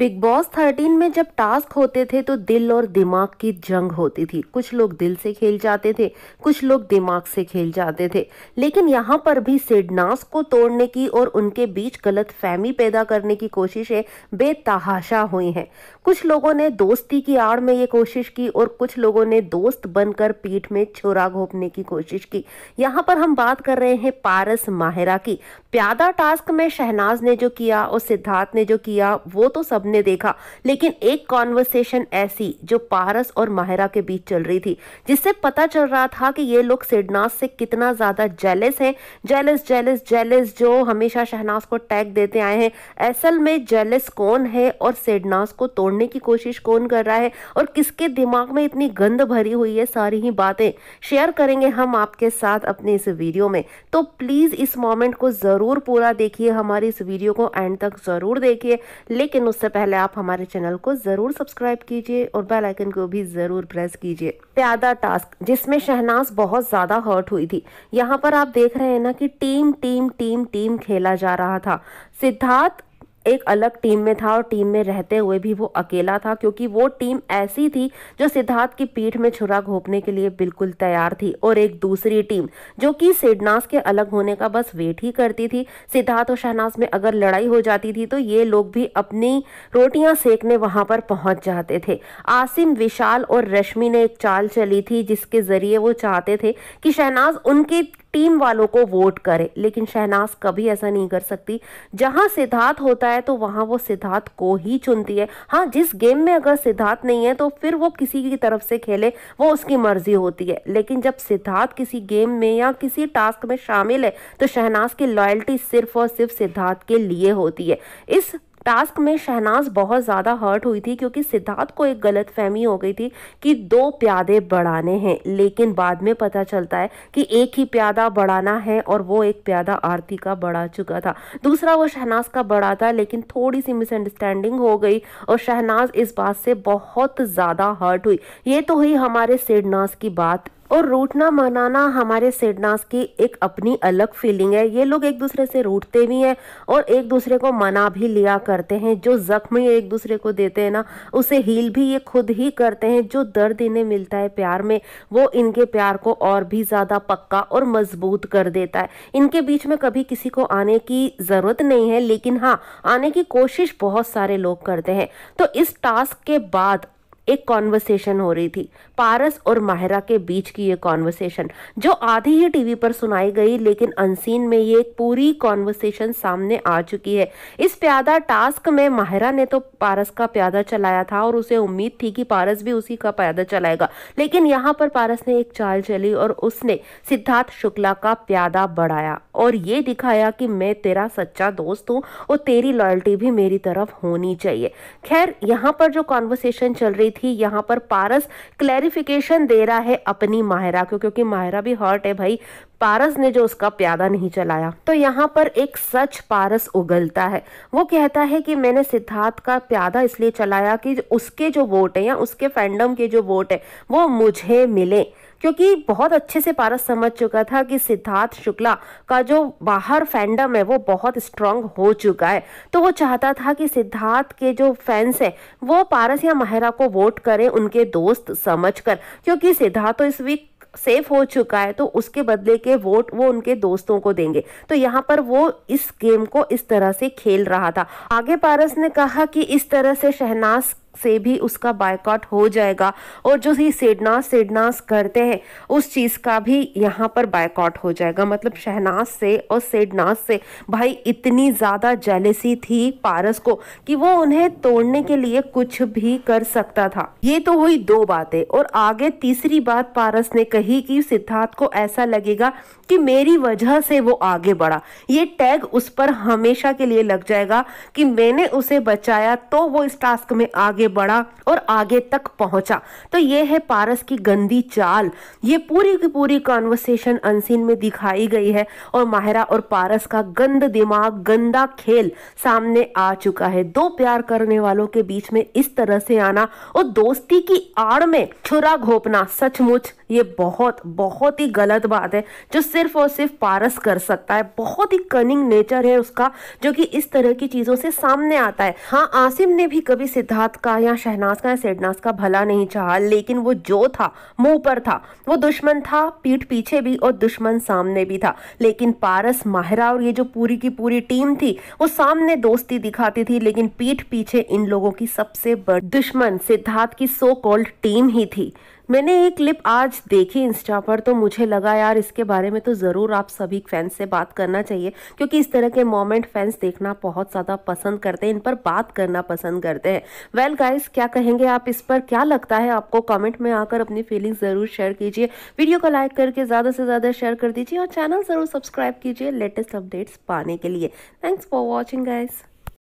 big boss thirteen में जब task होते थे तो दिल और दिमाग की जंग होती थी कुछ लोग दिल से खेल जाते थे कुछ लोग दिमाग से खेल जाते थे लेकिन यहाँ पर भी सिडनास को तोड़ने की और उनके बीच गलत फहमी पैदा करने की कोशिशें बेतहाशा हुई हैं कुछ लोगों ने दोस्ती की आड़ में ये कोशिश की और कुछ लोगों ने दोस्त बनकर पीठ में छुरा घोपने की कोशिश की यहाँ पर हम बात कर रहे हैं पारस माहिरा की प्यादा टास्क में शहनाज ने जो किया और सिद्धार्थ ने जो किया वो तो सब सबने देखा लेकिन एक कॉन्वर्सेशन ऐसी जो पारस और माहिरा के बीच चल रही थी जिससे पता चल रहा था कि ये लोग सिडनास से कितना ज़्यादा जेलस हैं जेलस जेलस जेलस जो हमेशा शहनाज को टैग देते आए हैं असल में जेलस कौन है और सिडनास को तोड़ने की कोशिश कौन कर रहा है और किसके दिमाग में इतनी गंद भरी हुई है सारी ही बातें शेयर करेंगे हम आपके साथ अपने इस वीडियो में तो प्लीज़ इस मोमेंट को ज़रूर पूरा देखिए हमारी इस वीडियो को एंड तक ज़रूर देखिए लेकिन उससे पहले आप हमारे चैनल को ज़रूर सब्सक्राइब कीजिए और बेल आइकन को भी ज़रूर प्रेस कीजिए प्यादा टास्क जिसमें शहनाज बहुत ज़्यादा हर्ट हुई थी यहाँ पर आप देख रहे हैं ना कि टीम टीम टीम टीम खेला जा रहा था सिद्धार्थ एक अलग टीम में था और टीम में रहते हुए भी वो अकेला था क्योंकि वो टीम ऐसी थी जो सिद्धार्थ की पीठ में छुरा घोपने के लिए बिल्कुल तैयार थी और एक दूसरी टीम जो कि सिडनास के अलग होने का बस वेट ही करती थी सिद्धार्थ और शहनाज में अगर लड़ाई हो जाती थी तो ये लोग भी अपनी रोटियां सेकने वहां पर पहुंच जाते थे आसिम विशाल और रश्मि ने एक चाल चली थी जिसके जरिए वो चाहते थे कि शहनाज उनकी टीम वालों को वोट करे लेकिन शहनाज कभी ऐसा नहीं कर सकती जहां सिद्धार्थ होता है तो वहां वो सिद्धार्थ को ही चुनती है हाँ जिस गेम में अगर सिद्धार्थ नहीं है तो फिर वो किसी की तरफ से खेले वो उसकी मर्जी होती है लेकिन जब सिद्धार्थ किसी गेम में या किसी टास्क में शामिल है तो शहनाज की लॉयल्टी सिर्फ और सिर्फ सिद्धार्थ के लिए होती है इस टास्क में शहनाज बहुत ज़्यादा हर्ट हुई थी क्योंकि सिद्धार्थ को एक गलत फहमी हो गई थी कि दो प्यादे बढ़ाने हैं लेकिन बाद में पता चलता है कि एक ही प्यादा बढ़ाना है और वो एक प्यादा आरती का बढ़ा चुका था दूसरा वो शहनाज का बढ़ा था लेकिन थोड़ी सी मिसअंडरस्टैंडिंग हो गई और शहनाज इस बात से बहुत ज़्यादा हर्ट हुई ये तो हुई हमारे सिडनास की बात और रूठना मनाना हमारे सिडनास की एक अपनी अलग फीलिंग है ये लोग एक दूसरे से रूठते भी हैं और एक दूसरे को मना भी लिया करते हैं जो जख्म एक दूसरे को देते हैं ना उसे हील भी ये खुद ही करते हैं जो दर्द इन्हें मिलता है प्यार में वो इनके प्यार को और भी ज़्यादा पक्का और मजबूत कर देता है इनके बीच में कभी किसी को आने की ज़रूरत नहीं है लेकिन हाँ आने की कोशिश बहुत सारे लोग करते हैं तो इस टास्क के बाद एक कॉन्वर्सेशन हो रही थी पारस और माहिरा के बीच की ये कॉन्वर्सेशन जो आधी ही टीवी पर सुनाई गई लेकिन अनसीन में ये पूरी कॉन्वर्सेशन सामने आ चुकी है इस प्यादा टास्क में माहिरा ने तो पारस का प्यादा चलाया था और उसे उम्मीद थी कि पारस भी उसी का प्यादा चलाएगा लेकिन यहाँ पर पारस ने एक चाल चली और उसने सिद्धार्थ शुक्ला का प्यादा बढ़ाया और ये दिखाया कि मैं तेरा सच्चा दोस्त हूँ और तेरी लॉयल्टी भी मेरी तरफ होनी चाहिए खैर यहाँ पर जो कॉन्वर्सेशन चल रही थी यहाँ पर पारस क्लैरिफिकेशन दे रहा है अपनी माहिरा को क्योंकि माहिरा भी हॉट है भाई पारस ने जो उसका प्यादा नहीं चलाया तो यहाँ पर एक सच पारस उगलता है वो कहता है कि मैंने सिद्धार्थ का प्यादा इसलिए चलाया कि उसके जो वोट है या उसके फैंडम के जो वोट है वो मुझे मिले क्योंकि बहुत अच्छे से पारस समझ चुका था कि सिद्धार्थ शुक्ला का जो बाहर फैंडम है वो बहुत स्ट्रांग हो चुका है तो वो चाहता था कि सिद्धार्थ के जो फैंस हैं वो पारस या महरा को वोट करें उनके दोस्त समझकर क्योंकि सिद्धार्थ तो इस वीक सेफ हो चुका है तो उसके बदले के वोट वो उनके दोस्तों को देंगे तो यहाँ पर वो इस गेम को इस तरह से खेल रहा था आगे पारस ने कहा कि इस तरह से शहनाज से भी उसका बायकॉट हो जाएगा और जो ये सेडनास सेडनास करते हैं उस चीज़ का भी यहाँ पर बायकॉट हो जाएगा मतलब शहनाज से और सेडनास से भाई इतनी ज़्यादा जेलेसी थी पारस को कि वो उन्हें तोड़ने के लिए कुछ भी कर सकता था ये तो हुई दो बातें और आगे तीसरी बात पारस ने कही कि सिद्धार्थ को ऐसा लगेगा कि मेरी वजह से वो आगे बढ़ा ये टैग उस पर हमेशा के लिए लग जाएगा कि मैंने उसे बचाया तो वो इस टास्क में आगे आगे बढ़ा और आगे तक पहुंचा तो ये है पारस की गंदी चाल ये पूरी की पूरी कॉन्वर्सेशन अनसीन में दिखाई गई है और माहिरा और पारस का गंद दिमाग गंदा खेल सामने आ चुका है दो प्यार करने वालों के बीच में इस तरह से आना और दोस्ती की आड़ में छुरा घोपना सचमुच ये बहुत बहुत ही गलत बात है जो सिर्फ और सिर्फ पारस कर सकता है बहुत ही कनिंग नेचर है उसका जो कि इस तरह की चीज़ों से सामने आता है हाँ आसिम ने भी कभी सिद्धार्थ का का या शहनाज का या सेडनाज का भला नहीं चाहा लेकिन वो जो था मुंह पर था वो दुश्मन था पीठ पीछे भी और दुश्मन सामने भी था लेकिन पारस माहरा और ये जो पूरी की पूरी टीम थी वो सामने दोस्ती दिखाती थी लेकिन पीठ पीछे इन लोगों की सबसे बड़ी दुश्मन सिद्धार्थ की सो कॉल्ड टीम ही थी मैंने एक क्लिप आज देखी इंस्टा पर तो मुझे लगा यार इसके बारे में तो ज़रूर आप सभी फैंस से बात करना चाहिए क्योंकि इस तरह के मोमेंट फैंस देखना बहुत ज़्यादा पसंद करते हैं इन पर बात करना पसंद करते हैं वेल well गाइस क्या कहेंगे आप इस पर क्या लगता है आपको कमेंट में आकर अपनी फीलिंग्स ज़रूर शेयर कीजिए वीडियो को लाइक करके ज़्यादा से ज़्यादा शेयर कर दीजिए और चैनल ज़रूर सब्सक्राइब कीजिए लेटेस्ट अपडेट्स पाने के लिए थैंक्स फॉर वॉचिंग गाइज़